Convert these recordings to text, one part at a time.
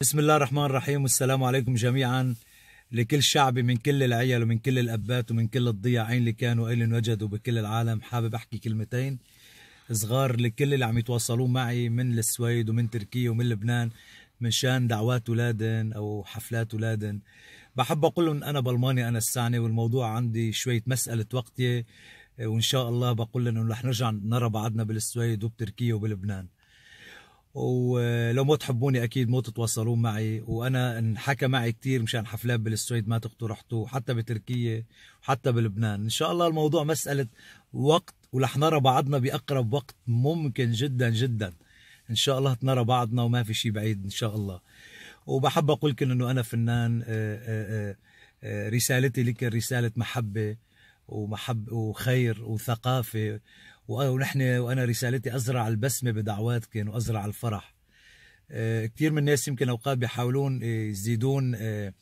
بسم الله الرحمن الرحيم والسلام عليكم جميعا لكل شعبي من كل العيال ومن كل الابات ومن كل الضياعين اللي كانوا اللي وجدوا بكل العالم حابب احكي كلمتين صغار لكل اللي عم يتواصلوا معي من السويد ومن تركيا ومن لبنان من شان دعوات ولادن او حفلات ولادن بحب اقول لهم انا بالمانيا انا السعني والموضوع عندي شويه مساله وقتي وان شاء الله بقول لهم انه رح نرجع نرى بعضنا بالسويد وبتركيا وبلبنان ولو ما تحبوني اكيد مو تتواصلون معي وانا انحكى معي كثير مشان حفلات بالسويد ما تقترحتوه حتى بتركيا وحتى بلبنان ان شاء الله الموضوع مساله وقت ورح نرى بعضنا باقرب وقت ممكن جدا جدا ان شاء الله تنرى بعضنا وما في شيء بعيد ان شاء الله وبحب اقول لكم انه انا فنان آه، آه، آه، رسالتي لكم رساله محبه ومحب وخير وثقافه ونحن وانا رسالتي ازرع البسمه بدعواتكن وازرع الفرح آه، كثير من الناس يمكن اوقات بيحاولون آه، يزيدون آه،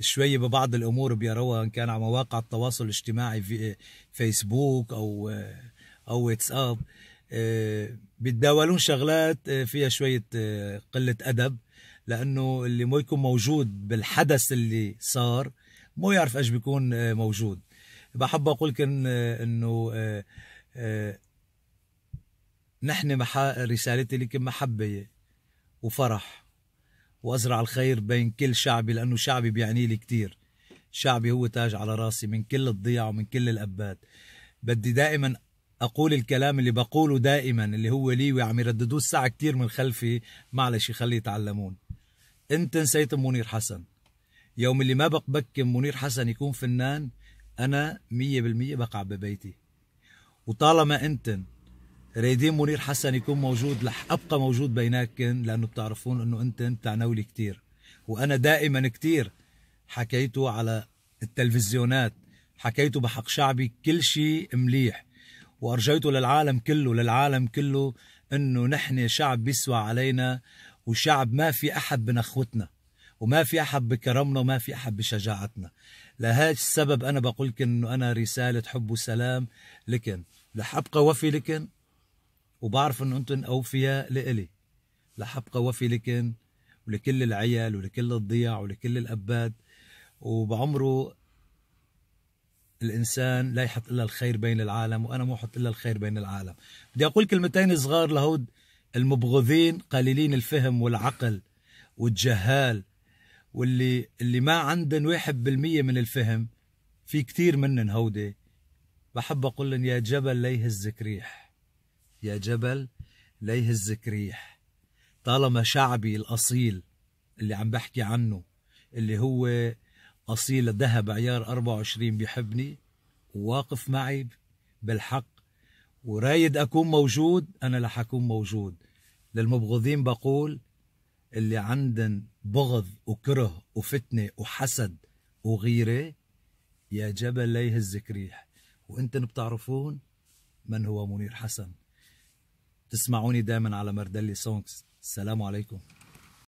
شوية ببعض الامور بيروها ان كان على مواقع التواصل الاجتماعي في فيسبوك او او واتساب بيتداولون شغلات فيها شويه قله ادب لانه اللي ما يكون موجود بالحدث اللي صار مو يعرف ايش بيكون آه، موجود بحب اقول لكم آه، انه آه، نحن محا رسالتي لكم محبه وفرح وازرع الخير بين كل شعبي لانه شعبي بيعني لي كثير شعبي هو تاج على راسي من كل الضياع ومن كل الابات بدي دائما اقول الكلام اللي بقوله دائما اللي هو لي وعم يرددوه الساعه كثير من خلفي معلش يخليه يتعلمون انت نسيت منير حسن يوم اللي ما بقبكم منير حسن يكون فنان انا مية بالمية بقع ببيتي وطالما انتن رايدين منير حسن يكون موجود رح ابقى موجود بيناكن لانه بتعرفون انه انتن بتعنولي كتير وانا دائما كتير حكيته على التلفزيونات حكيته بحق شعبي كل شيء مليح وارجيته للعالم كله للعالم كله انه نحن شعب بيسوى علينا وشعب ما في احد بنخوتنا وما في أحب بكرمنا وما في أحب بشجاعتنا لهذا السبب أنا بقول إنه أنا رسالة حب وسلام لكن لحبقى أبقى وفي لكن وبعرف إنه أنتم أوفياء لإلي لحبقى أبقى وفي لكن ولكل العيال ولكل الضياع ولكل الأباد وبعمره الإنسان لا يحط إلا الخير بين العالم وأنا مو احط إلا الخير بين العالم بدي أقول كلمتين صغار لهود المبغضين قليلين الفهم والعقل والجهال واللي اللي ما عندن واحد بالمية من الفهم في كتير منن هودي بحب أقول يا جبل لا يهزك ريح يا جبل لا يهزك ريح طالما شعبي الأصيل اللي عم بحكي عنه اللي هو أصيل ذهب عيار 24 بيحبني وواقف معي بالحق ورايد أكون موجود أنا لح أكون موجود للمبغضين بقول اللي عندن بغض وكره وفتنة وحسد وغيرة يا جبل لا يهزك ريح وانتن بتعرفون من هو منير حسن تسمعوني دائما على مردلي سونكس السلام عليكم